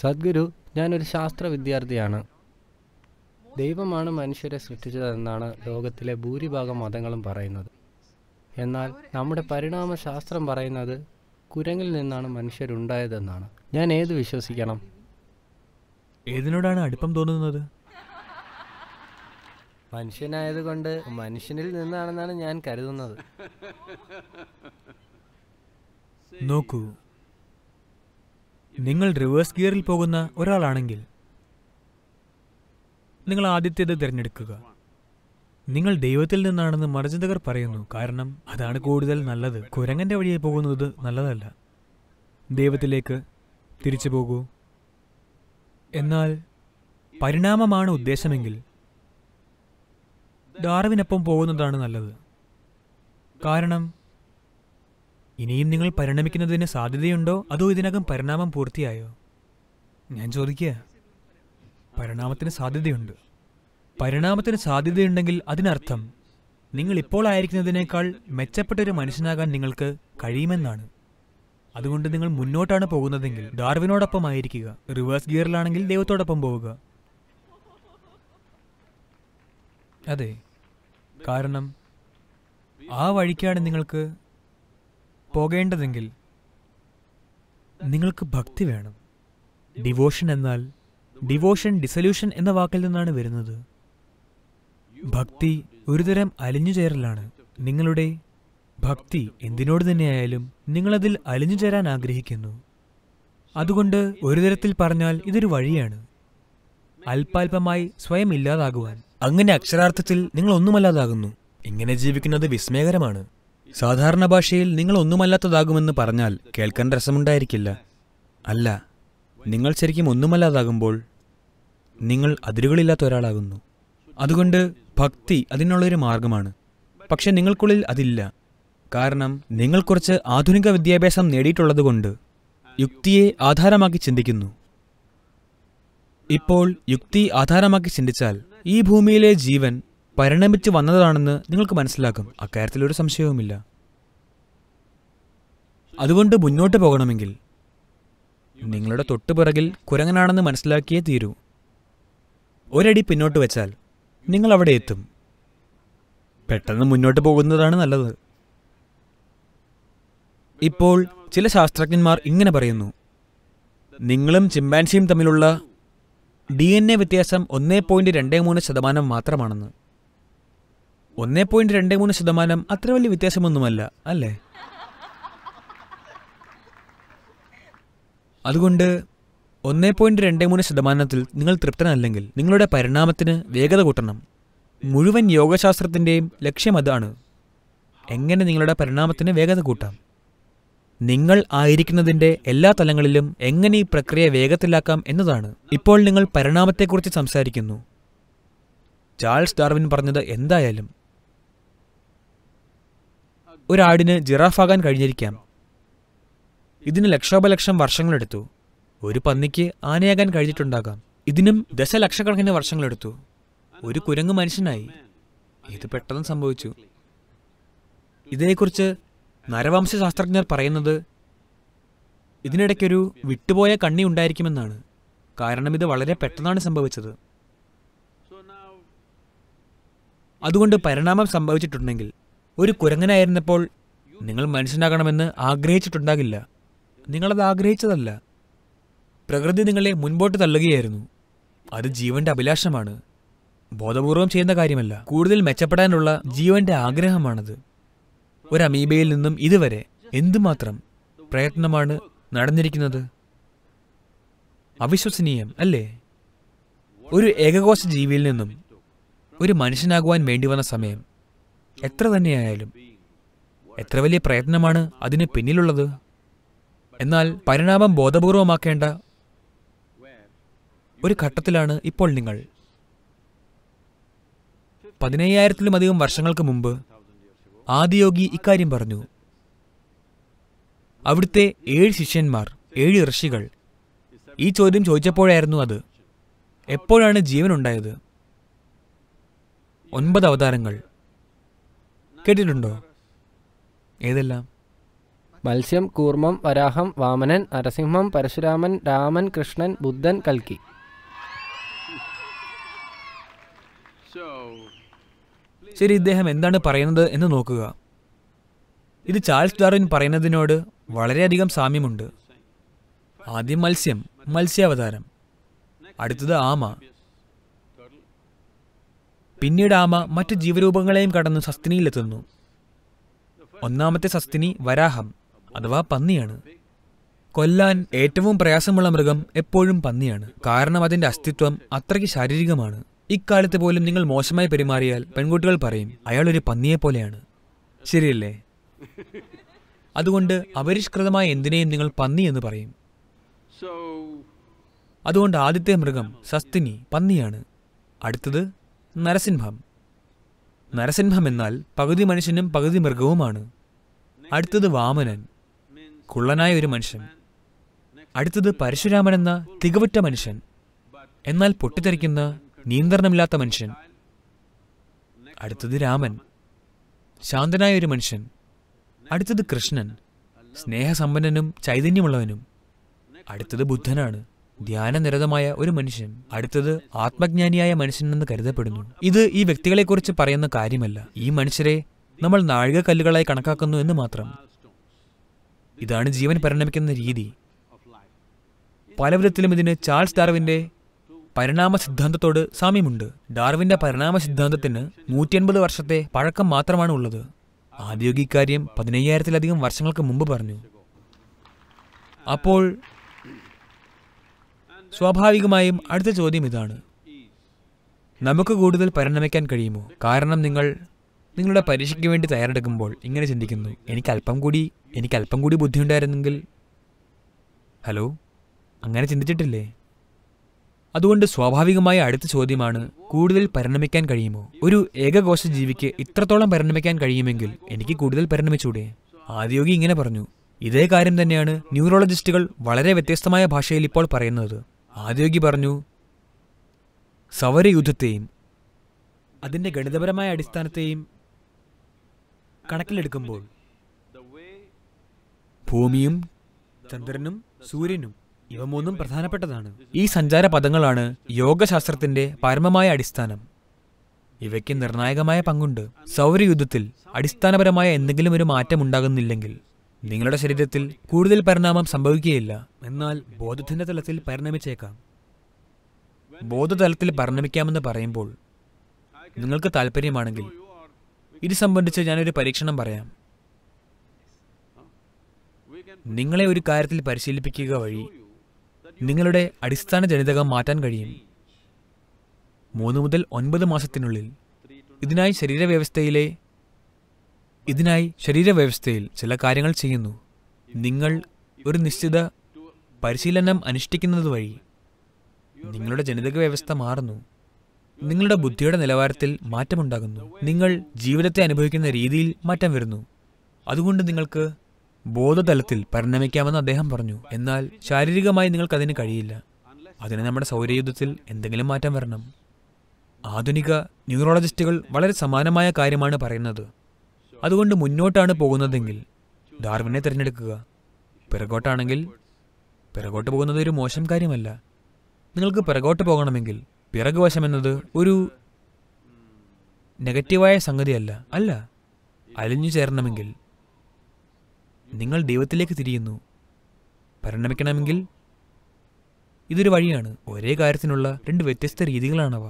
സദ്ഗുരു ഞാനൊരു ശാസ്ത്ര വിദ്യാർത്ഥിയാണ് ദൈവമാണ് മനുഷ്യരെ സൃഷ്ടിച്ചതെന്നാണ് ലോകത്തിലെ ഭൂരിഭാഗം മതങ്ങളും പറയുന്നത് എന്നാൽ നമ്മുടെ പരിണാമ ശാസ്ത്രം പറയുന്നത് കുരങ്ങിൽ നിന്നാണ് മനുഷ്യരുണ്ടായതെന്നാണ് ഞാൻ ഏത് വിശ്വസിക്കണം ഏതിനോടാണ് അടുപ്പം തോന്നുന്നത് മനുഷ്യനായതുകൊണ്ട് മനുഷ്യനിൽ നിന്നാണെന്നാണ് ഞാൻ കരുതുന്നത് നോക്കൂ നിങ്ങൾ റിവേഴ്സ് ഗിയറിൽ പോകുന്ന ഒരാളാണെങ്കിൽ നിങ്ങൾ ആദ്യത്തേത് തിരഞ്ഞെടുക്കുക നിങ്ങൾ ദൈവത്തിൽ നിന്നാണെന്ന് മരചിന്തകർ പറയുന്നു കാരണം അതാണ് കൂടുതൽ നല്ലത് കുരങ്ങൻ്റെ വഴിയെ പോകുന്നത് നല്ലതല്ല ദൈവത്തിലേക്ക് തിരിച്ചു പോകൂ എന്നാൽ പരിണാമമാണ് ഉദ്ദേശമെങ്കിൽ ഡാർവിനൊപ്പം പോകുന്നതാണ് നല്ലത് കാരണം ഇനിയും നിങ്ങൾ പരിണമിക്കുന്നതിന് സാധ്യതയുണ്ടോ അതോ ഇതിനകം പരിണാമം പൂർത്തിയായോ ഞാൻ ചോദിക്കുക പരിണാമത്തിന് സാധ്യതയുണ്ട് പരിണാമത്തിന് സാധ്യതയുണ്ടെങ്കിൽ അതിനർത്ഥം നിങ്ങൾ ഇപ്പോൾ ആയിരിക്കുന്നതിനേക്കാൾ മെച്ചപ്പെട്ട ഒരു മനുഷ്യനാകാൻ നിങ്ങൾക്ക് കഴിയുമെന്നാണ് അതുകൊണ്ട് നിങ്ങൾ മുന്നോട്ടാണ് പോകുന്നതെങ്കിൽ ഡാർവിനോടൊപ്പം ആയിരിക്കുക റിവേഴ്സ് ഗിയറിലാണെങ്കിൽ ദൈവത്തോടൊപ്പം പോവുക അതെ കാരണം ആ വഴിക്കാണ് നിങ്ങൾക്ക് പോകേണ്ടതെങ്കിൽ നിങ്ങൾക്ക് ഭക്തി വേണം ഡിവോഷൻ എന്നാൽ ഡിവോഷൻ ഡിസൊല്യൂഷൻ എന്ന വാക്കിൽ നിന്നാണ് വരുന്നത് ഭക്തി ഒരുതരം അലിഞ്ഞുചേരലാണ് നിങ്ങളുടെ ഭക്തി എന്തിനോട് തന്നെയായാലും നിങ്ങളതിൽ അലിഞ്ഞുചേരാൻ ആഗ്രഹിക്കുന്നു അതുകൊണ്ട് ഒരു തരത്തിൽ പറഞ്ഞാൽ ഇതൊരു വഴിയാണ് അല്പാൽപമായി സ്വയം ഇല്ലാതാകുവാൻ അങ്ങനെ അക്ഷരാർത്ഥത്തിൽ നിങ്ങൾ ഒന്നുമല്ലാതാകുന്നു ഇങ്ങനെ ജീവിക്കുന്നത് വിസ്മയകരമാണ് സാധാരണ ഭാഷയിൽ നിങ്ങൾ ഒന്നുമല്ലാത്തതാകുമെന്ന് പറഞ്ഞാൽ കേൾക്കാൻ രസമുണ്ടായിരിക്കില്ല അല്ല നിങ്ങൾ ശരിക്കും ഒന്നുമല്ലാതാകുമ്പോൾ നിങ്ങൾ അതിരുകളില്ലാത്ത ഒരാളാകുന്നു അതുകൊണ്ട് ഭക്തി അതിനുള്ളൊരു മാർഗമാണ് പക്ഷെ നിങ്ങൾക്കുള്ളിൽ അതില്ല കാരണം നിങ്ങൾ കുറച്ച് ആധുനിക വിദ്യാഭ്യാസം നേടിയിട്ടുള്ളതുകൊണ്ട് യുക്തിയെ ആധാരമാക്കി ചിന്തിക്കുന്നു ഇപ്പോൾ യുക്തി ആധാരമാക്കി ചിന്തിച്ചാൽ ഈ ഭൂമിയിലെ ജീവൻ പരിണമിച്ച് വന്നതാണെന്ന് നിങ്ങൾക്ക് മനസ്സിലാക്കും അക്കാര്യത്തിൽ ഒരു സംശയവുമില്ല അതുകൊണ്ട് മുന്നോട്ട് പോകണമെങ്കിൽ നിങ്ങളുടെ തൊട്ടുപിറകിൽ കുരങ്ങനാണെന്ന് മനസ്സിലാക്കിയേ തീരൂ ഒരടി പിന്നോട്ട് വെച്ചാൽ നിങ്ങൾ അവിടെ എത്തും പെട്ടെന്ന് മുന്നോട്ട് പോകുന്നതാണ് നല്ലത് ഇപ്പോൾ ചില ശാസ്ത്രജ്ഞന്മാർ ഇങ്ങനെ പറയുന്നു നിങ്ങളും ചിമ്പാൻസിയും തമ്മിലുള്ള ഡി എൻ എ വ്യത്യാസം ഒന്നേ പോയിന്റ് രണ്ടേ മൂന്ന് ശതമാനം മാത്രമാണെന്ന് ഒന്നേ പോയിന്റ് രണ്ട് മൂന്ന് ശതമാനം അത്ര വലിയ വ്യത്യാസമൊന്നുമല്ല അല്ലേ അതുകൊണ്ട് ഒന്നേ പോയിന്റ് രണ്ട് മൂന്ന് ശതമാനത്തിൽ നിങ്ങൾ തൃപ്തനല്ലെങ്കിൽ നിങ്ങളുടെ പരിണാമത്തിന് വേഗത കൂട്ടണം മുഴുവൻ യോഗശാസ്ത്രത്തിൻ്റെയും ലക്ഷ്യം അതാണ് എങ്ങനെ നിങ്ങളുടെ പരിണാമത്തിന് വേഗത കൂട്ടാം നിങ്ങൾ ആയിരിക്കുന്നതിൻ്റെ എല്ലാ തലങ്ങളിലും എങ്ങനെ ഈ പ്രക്രിയ വേഗത്തിലാക്കാം എന്നതാണ് ഇപ്പോൾ നിങ്ങൾ പരിണാമത്തെക്കുറിച്ച് സംസാരിക്കുന്നു ചാൾസ് ഡാർവിൻ പറഞ്ഞത് എന്തായാലും ഒരാടിന് ജിറാഫാകാൻ കഴിഞ്ഞിരിക്കാം ഇതിന് ലക്ഷോപലക്ഷം വർഷങ്ങളെടുത്തു ഒരു പന്നിക്ക് ആനയാകാൻ കഴിഞ്ഞിട്ടുണ്ടാകാം ഇതിനും ദശലക്ഷക്കണക്കിന് വർഷങ്ങളെടുത്തു ഒരു കുരങ്ങ് മനുഷ്യനായി ഇത് പെട്ടെന്ന് സംഭവിച്ചു ഇതിനെക്കുറിച്ച് നരവംശാസ്ത്രജ്ഞർ പറയുന്നത് ഇതിനിടയ്ക്കൊരു വിട്ടുപോയ കണ്ണി ഉണ്ടായിരിക്കുമെന്നാണ് കാരണം ഇത് വളരെ പെട്ടെന്നാണ് സംഭവിച്ചത് അതുകൊണ്ട് പരിണാമം സംഭവിച്ചിട്ടുണ്ടെങ്കിൽ ഒരു കുരങ്ങനായിരുന്നപ്പോൾ നിങ്ങൾ മനുഷ്യനാകണമെന്ന് ആഗ്രഹിച്ചിട്ടുണ്ടാകില്ല നിങ്ങളത് ആഗ്രഹിച്ചതല്ല പ്രകൃതി നിങ്ങളെ മുൻപോട്ട് തള്ളുകയായിരുന്നു അത് ജീവന്റെ അഭിലാഷമാണ് ബോധപൂർവം ചെയ്യുന്ന കാര്യമല്ല കൂടുതൽ മെച്ചപ്പെടാനുള്ള ജീവന്റെ ആഗ്രഹമാണത് ഒരു അമീബയിൽ നിന്നും ഇതുവരെ എന്തുമാത്രം പ്രയത്നമാണ് നടന്നിരിക്കുന്നത് അവിശ്വസനീയം അല്ലേ ഒരു ഏകകോശ ജീവിയിൽ നിന്നും ഒരു മനുഷ്യനാകുവാൻ വേണ്ടി വന്ന സമയം എത്ര തന്നെയായാലും എത്ര വലിയ പ്രയത്നമാണ് അതിന് പിന്നിലുള്ളത് എന്നാൽ പരിണാമം ബോധപൂർവമാക്കേണ്ട ഒരു ഘട്ടത്തിലാണ് ഇപ്പോൾ നിങ്ങൾ പതിനയ്യായിരത്തിലുമധികം വർഷങ്ങൾക്ക് മുമ്പ് ആദിയോഗി ഇക്കാര്യം പറഞ്ഞു അവിടുത്തെ ഏഴ് ശിഷ്യന്മാർ ഏഴ് ഋഷികൾ ഈ ചോദ്യം ചോദിച്ചപ്പോഴായിരുന്നു അത് എപ്പോഴാണ് ജീവനുണ്ടായത് ഒൻപത് അവതാരങ്ങൾ കേട്ടിട്ടുണ്ടോ ഏതെല്ലാം മത്സ്യം കൂർമ്മം വരാഹം വാമനൻ നരസിംഹം പരശുരാമൻ രാമൻ കൃഷ്ണൻ ബുദ്ധൻ കൽക്കി ശരി ഇദ്ദേഹം എന്താണ് പറയുന്നത് എന്ന് നോക്കുക ഇത് ചാൾസ് ഡാർവിൻ പറയുന്നതിനോട് വളരെയധികം സാമ്യമുണ്ട് ആദ്യം മത്സ്യം മത്സ്യാവതാരം അടുത്തത് ആമ പിന്നീട് ആമ മറ്റ് ജീവരൂപങ്ങളെയും കടന്ന് സസ്തിനിയിലെത്തുന്നു ഒന്നാമത്തെ സസ്തിനി വരാഹം അഥവാ പന്നിയാണ് കൊല്ലാൻ ഏറ്റവും പ്രയാസമുള്ള മൃഗം എപ്പോഴും പന്നിയാണ് കാരണം അതിന്റെ അസ്തിത്വം അത്രയ്ക്ക് ശാരീരികമാണ് ഇക്കാലത്ത് പോലും നിങ്ങൾ മോശമായി പെരുമാറിയാൽ പെൺകുട്ടികൾ പറയും അയാൾ ഒരു പന്നിയെ പോലെയാണ് ശരിയല്ലേ അതുകൊണ്ട് അപരിഷ്കൃതമായ എന്തിനേയും നിങ്ങൾ പന്നി എന്ന് പറയും അതുകൊണ്ട് ആദ്യത്തെ മൃഗം സസ്തിനി പന്നിയാണ് അടുത്തത് നരസിംഹം നരസിംഹം എന്നാൽ പകുതി മനുഷ്യനും പകുതി മൃഗവുമാണ് അടുത്തത് വാമനൻ കുള്ളനായ ഒരു മനുഷ്യൻ അടുത്തത് പരശുരാമൻ എന്ന തികവുറ്റ മനുഷ്യൻ എന്നാൽ പൊട്ടിത്തെറിക്കുന്ന നിയന്ത്രണമില്ലാത്ത മനുഷ്യൻ അടുത്തത് രാമൻ ശാന്തനായ ഒരു മനുഷ്യൻ അടുത്തത് കൃഷ്ണൻ സ്നേഹസമ്പന്നനും ചൈതന്യമുള്ളവനും അടുത്തത് ബുദ്ധനാണ് ധ്യാനനിരതമായ ഒരു മനുഷ്യൻ അടുത്തത് ആത്മജ്ഞാനിയായ മനുഷ്യനെന്ന് കരുതപ്പെടുന്നു ഇത് ഈ വ്യക്തികളെക്കുറിച്ച് പറയുന്ന കാര്യമല്ല ഈ മനുഷ്യരെ നമ്മൾ നാഴികക്കല്ലുകളായി കണക്കാക്കുന്നു എന്ന് മാത്രം ഇതാണ് ജീവൻ പരിണമിക്കുന്ന രീതി പല വിധത്തിലും ഇതിന് ചാൾസ് ഡാർവിന്റെ പരിണാമ സിദ്ധാന്തത്തോട് സാമ്യമുണ്ട് ഡാർവിന്റെ പരിണാമ സിദ്ധാന്തത്തിന് നൂറ്റിയൻപത് വർഷത്തെ പഴക്കം മാത്രമാണ് ഉള്ളത് കാര്യം പതിനയ്യായിരത്തിലധികം വർഷങ്ങൾക്ക് മുമ്പ് പറഞ്ഞു അപ്പോൾ സ്വാഭാവികമായും അടുത്ത ചോദ്യം ഇതാണ് നമുക്ക് കൂടുതൽ പരിണമിക്കാൻ കഴിയുമോ കാരണം നിങ്ങൾ നിങ്ങളുടെ പരീക്ഷയ്ക്ക് വേണ്ടി തയ്യാറെടുക്കുമ്പോൾ ഇങ്ങനെ ചിന്തിക്കുന്നു എനിക്ക് അല്പം കൂടി എനിക്ക് അല്പം കൂടി ബുദ്ധിയുണ്ടായിരുന്നെങ്കിൽ ഹലോ അങ്ങനെ ചിന്തിച്ചിട്ടില്ലേ അതുകൊണ്ട് സ്വാഭാവികമായ അടുത്ത ചോദ്യമാണ് കൂടുതൽ പരിണമിക്കാൻ കഴിയുമോ ഒരു ഏകകോശ ജീവിക്ക് ഇത്രത്തോളം പരിണമിക്കാൻ കഴിയുമെങ്കിൽ എനിക്ക് കൂടുതൽ പരിണമിച്ചൂടെ ആദ്യോഗി ഇങ്ങനെ പറഞ്ഞു ഇതേ കാര്യം തന്നെയാണ് ന്യൂറോളജിസ്റ്റുകൾ വളരെ വ്യത്യസ്തമായ ഭാഷയിൽ ഇപ്പോൾ പറയുന്നത് ആദ്യോഗി പറഞ്ഞു സൗരയുദ്ധത്തെയും അതിൻ്റെ ഗണിതപരമായ അടിസ്ഥാനത്തെയും കണക്കിലെടുക്കുമ്പോൾ ഭൂമിയും ചന്ദ്രനും സൂര്യനും ഇവ മൂന്നും പ്രധാനപ്പെട്ടതാണ് ഈ സഞ്ചാര പദങ്ങളാണ് യോഗശാസ്ത്രത്തിന്റെ പരമമായ അടിസ്ഥാനം ഇവയ്ക്ക് നിർണായകമായ പങ്കുണ്ട് സൗരയുദ്ധത്തിൽ അടിസ്ഥാനപരമായ എന്തെങ്കിലും ഒരു മാറ്റം ഉണ്ടാകുന്നില്ലെങ്കിൽ നിങ്ങളുടെ ശരീരത്തിൽ കൂടുതൽ പരിണാമം സംഭവിക്കുകയില്ല എന്നാൽ ബോധത്തിന്റെ തലത്തിൽ പരിണമിച്ചേക്കാം ബോധതലത്തിൽ പരിണമിക്കാമെന്ന് പറയുമ്പോൾ നിങ്ങൾക്ക് താല്പര്യമാണെങ്കിൽ ഇത് സംബന്ധിച്ച് ഞാനൊരു പരീക്ഷണം പറയാം നിങ്ങളെ ഒരു കാര്യത്തിൽ പരിശീലിപ്പിക്കുക വഴി നിങ്ങളുടെ അടിസ്ഥാന ജനിതകം മാറ്റാൻ കഴിയും മൂന്ന് മുതൽ ഒൻപത് മാസത്തിനുള്ളിൽ ഇതിനായി ശരീരവ്യവസ്ഥയിലെ ഇതിനായി ശരീരവ്യവസ്ഥയിൽ ചില കാര്യങ്ങൾ ചെയ്യുന്നു നിങ്ങൾ ഒരു നിശ്ചിത പരിശീലനം അനുഷ്ഠിക്കുന്നത് വഴി നിങ്ങളുടെ ജനിതക വ്യവസ്ഥ മാറുന്നു നിങ്ങളുടെ ബുദ്ധിയുടെ നിലവാരത്തിൽ മാറ്റമുണ്ടാകുന്നു നിങ്ങൾ ജീവിതത്തെ അനുഭവിക്കുന്ന രീതിയിൽ മാറ്റം വരുന്നു അതുകൊണ്ട് നിങ്ങൾക്ക് ബോധതലത്തിൽ പരിണമിക്കാമെന്ന് അദ്ദേഹം പറഞ്ഞു എന്നാൽ ശാരീരികമായി നിങ്ങൾക്ക് അതിന് കഴിയില്ല അതിന് നമ്മുടെ സൗരയുദ്ധത്തിൽ എന്തെങ്കിലും മാറ്റം വരണം ആധുനിക ന്യൂറോളജിസ്റ്റുകൾ വളരെ സമാനമായ കാര്യമാണ് പറയുന്നത് അതുകൊണ്ട് മുന്നോട്ടാണ് പോകുന്നതെങ്കിൽ ഡാർവിനെ തിരഞ്ഞെടുക്കുക പിറകോട്ടാണെങ്കിൽ പിറകോട്ട് പോകുന്നത് ഒരു മോശം കാര്യമല്ല നിങ്ങൾക്ക് പിറകോട്ട് പോകണമെങ്കിൽ പിറകുവശം എന്നത് ഒരു നെഗറ്റീവായ സംഗതിയല്ല അല്ല അലിഞ്ഞു ചേരണമെങ്കിൽ നിങ്ങൾ ദൈവത്തിലേക്ക് തിരിയുന്നു പരിണമിക്കണമെങ്കിൽ ഇതൊരു വഴിയാണ് ഒരേ കാര്യത്തിനുള്ള രണ്ട് വ്യത്യസ്ത രീതികളാണവ